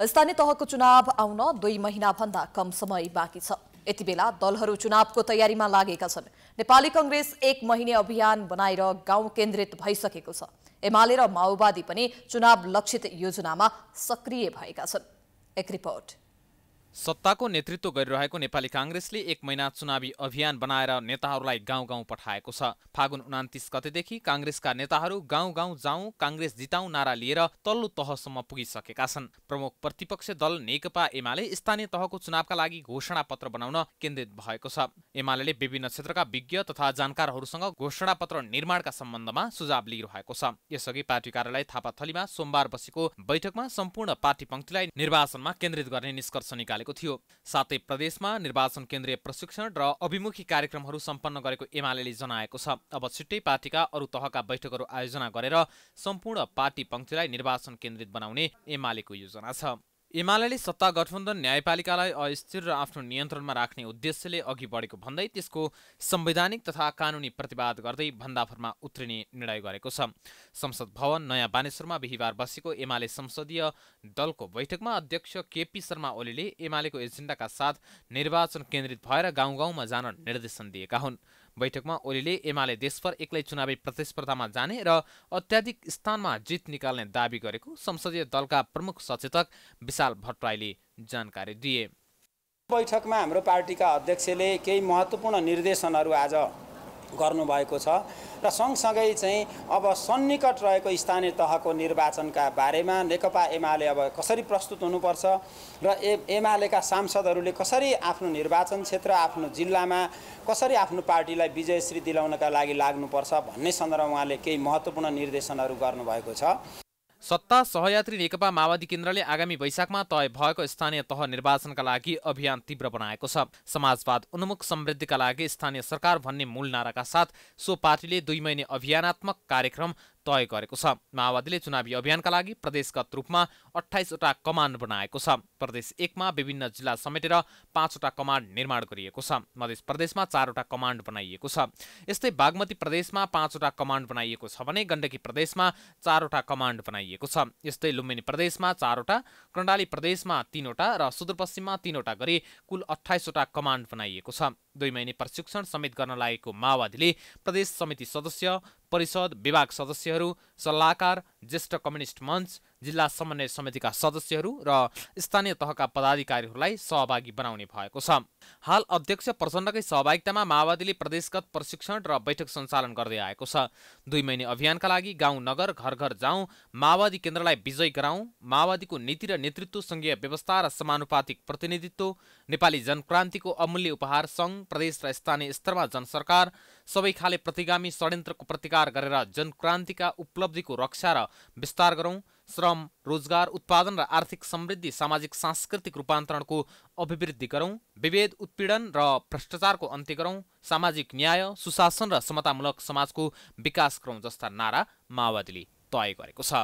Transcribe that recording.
स्थानीय तहको चुनाव आउन दुई महिनाभन्दा कम समय बाँकी छ यति बेला दलहरू चुनावको तयारीमा लागेका छन् नेपाली कङ्ग्रेस एक महिने अभियान बनाएर गाउँ केन्द्रित भइसकेको छ एमाले र माओवादी पनि चुनाव लक्षित योजनामा सक्रिय भएका छन् एक रिपोर्ट सत्ताको नेतृत्व गरिरहेको नेपाली काङ्ग्रेसले एक महिना चुनावी अभियान बनाएर नेताहरूलाई गाउँ गाउँ पठाएको छ फागुन उनातिस गतेदेखि काङ्ग्रेसका नेताहरू गाउँ गाउँ जाउँ काङ्ग्रेस जिताउँ नारा लिएर तल्लो तहसम्म पुगिसकेका छन् प्रमुख प्रतिपक्ष दल नेकपा एमाले स्थानीय तहको चुनावका लागि घोषणा पत्र बनाउन केन्द्रित भएको छ एमाले विभिन्न क्षेत्रका विज्ञ तथा जानकारहरूसँग घोषणा निर्माणका सम्बन्धमा सुझाव लिइरहेको छ यसअघि पार्टी कार्यालय थापाथलीमा सोमबार बसेको बैठकमा सम्पूर्ण पार्टी पंक्तिलाई निर्वाचनमा केन्द्रित गर्ने निष्कर्ष निकाले थालेको थियो साथै प्रदेशमा निर्वाचन केन्द्रीय प्रशिक्षण र अभिमुखी कार्यक्रमहरू सम्पन्न गरेको एमाले जनाएको छ अब छिट्टै पार्टीका अरू तहका बैठकहरू आयोजना गरेर सम्पूर्ण पार्टी पंक्तिलाई निर्वाचन केन्द्रित बनाउने एमालेको योजना छ एमाले सत्ता गठबन्धन न्यायपालिकालाई अस्थिर र आफ्नो नियन्त्रणमा राख्ने उद्देश्यले अघि बढेको भन्दै त्यसको संवैधानिक तथा कानुनी प्रतिवाद गर्दै भन्दाफरमा उत्रिने निर्णय गरेको छ संसद भवन नयाँ बानेश्वरमा बिहिबार बसेको एमाले संसदीय दलको बैठकमा अध्यक्ष केपी शर्मा ओलीले एमालेको एजेन्डाका साथ निर्वाचन केन्द्रित भएर गाउँ गाउँमा जान निर्देशन दिएका हुन् बैठकमा ओलीले एमाले देशभर एक्लै चुनावी प्रतिस्पर्धामा जाने र अत्याधिक स्थानमा जित निकाल्ने दावी गरेको संसदीय दलका प्रमुख सचेतक विशाल भट्टराईले जानकारी दिए बैठकमा हाम्रो पार्टीका अध्यक्षले केही महत्त्वपूर्ण निर्देशनहरू आज गर्नुभएको छ र सँगसँगै चाहिँ अब सन्निकट रहेको स्थानीय तहको निर्वाचनका बारेमा नेकपा एमाले अब कसरी प्रस्तुत हुनुपर्छ र ए एमालेका सांसदहरूले कसरी आफ्नो निर्वाचन क्षेत्र आफ्नो जिल्लामा कसरी आफ्नो पार्टीलाई विजयश्री दिलाउनका लागि लाग्नुपर्छ भन्ने सन्दर्भमा उहाँले केही महत्त्वपूर्ण निर्देशनहरू गर्नुभएको छ सत्ता सहयात्री नेकपा माओवादी केन्द्रले आगामी वैशाखमा तय भएको स्थानीय तह निर्वाचनका लागि अभियान तीव्र बनाएको छ समाजवाद उन्मुख समृद्धिका लागि स्थानीय सरकार भन्ने मूल नाराका साथ सो पार्टीले दुई महिने अभियानात्मक कार्यक्रम तय गरेको छ माओवादीले चुनावी अभियानका लागि प्रदेशगत रूपमा अठाइसवटा कमान्ड बनाएको छ प्रदेश एकमा विभिन्न जिल्ला समेटेर पाँचवटा कमान्ड निर्माण गरिएको छ मध्य प्रदेशमा चारवटा कमान्ड बनाइएको छ यस्तै बागमती प्रदेशमा पाँचवटा कमान्ड बनाइएको छ भने गण्डकी प्रदेशमा चारवटा कमान्ड बनाइएको छ यस्तै लुम्बिनी प्रदेशमा चारवटा कर्णाली प्रदेशमा तीनवटा र सुदूरपश्चिममा तीनवटा गरी कुल अठाइसवटा कमान्ड बनाइएको छ दुई महिने प्रशिक्षण समेत गर्न लागेको माओवादीले प्रदेश समिति सदस्य परिषद विभाग सदस्यहरू सल्लाहकार ज्येष्ठ कम्युनिस्ट मञ्च जिल्ला समन्वय समितिका सदस्यहरू र स्थानीय तहका पदाधिकारीहरूलाई सहभागी बनाउने भएको छ हाल अध्यक्ष प्रचण्डकै सहभागितामा माओवादीले प्रदेशगत प्रशिक्षण र बैठक सञ्चालन गर्दै आएको छ दुई महिने अभियानका लागि गाउँ नगर घर घर जाउँ माओवादी केन्द्रलाई विजय गराउँ माओवादीको नीति र नेतृत्व सङ्घीय व्यवस्था र समानुपातिक प्रतिनिधित्व नेपाली जनक्रान्तिको अमूल्य उपहार सङ्घ प्रदेश र स्थानीय स्तरमा जनसरकार सबै खाले प्रतिगामी षड्यन्त्रको प्रतिकार गरेर जनक्रान्तिका उपलब्धिको रक्षा र विस्तार गरौँ श्रम रोजगार उत्पादन र आर्थिक समृद्धि सामाजिक सांस्कृतिक रूपान्तरणको अभिवृद्धि गरौँ विभेद उत्पीडन र भ्रष्टाचारको अन्त्य गरौँ सामाजिक न्याय सुशासन र समतामूलक समाजको विकास गरौँ जस्ता नारा माओवादीले तय गरेको छ